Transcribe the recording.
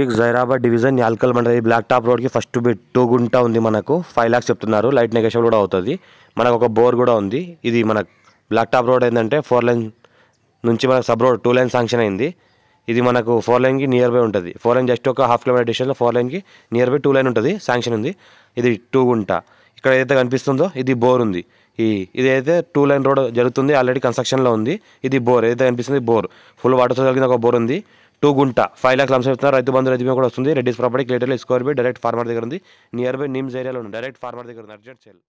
district Zaheerabad division Yalkal మండలి black top రోడ్కి first bit two గుంట ఉంది మనకు ఫైవ్ ల్యాక్స్ చెప్తున్నారు లైట్ నెగేషన్ కూడా అవుతుంది మనకు ఒక బోర్ కూడా ఉంది ఇది మన బ్లాక్ టాప్ రోడ్ ఏంటంటే ఫోర్ లైన్ నుంచి మనకు sub road two line sanction అయింది ఇది మనకు ఫోర్ లైన్కి నియర్ బై ఉంటుంది ఫోర్ లైన్ జస్ట్ ఒక హాఫ్ కిలోమీటర్ డిస్టెన్స్ ఫోర్ లైన్కి నియర్ బై టూ లైన్ ఉంటుంది శాంక్షన్ ఉంది ఇది టూ గుంట ఇక్కడ ఏదైతే కనిపిస్తుందో ఇది బోర్ ఉంది ఈ ఇదైతే టూ లైన్ రోడ్ జరుగుతుంది ఆల్రెడీ కన్స్ట్రక్షన్లో ఉంది ఇది బోర్ ఏదైతే కనిపిస్తుంది బోర్ ఫుల్ వాటర్తో కలిగిన ఒక బోర్ ఉంది టూ గుంట ఫైవ్ ల్యాక్స్ లంసం ఇస్తున్నారు రైతు బంధు రైతు కూడా వస్తుంది రెడ్డి ప్రాపర్టీ క్లియర్లో స్కోర్ బై డైరెక్ట్ ఫార్మర్ దగ్గర ఉంది నియర్ బై నిమ్స్ ఏరియాలో ఉంది డైరెక్ట్ ఫార్మర్ దగ్గర ఉంది అర్జెంట్ సెల్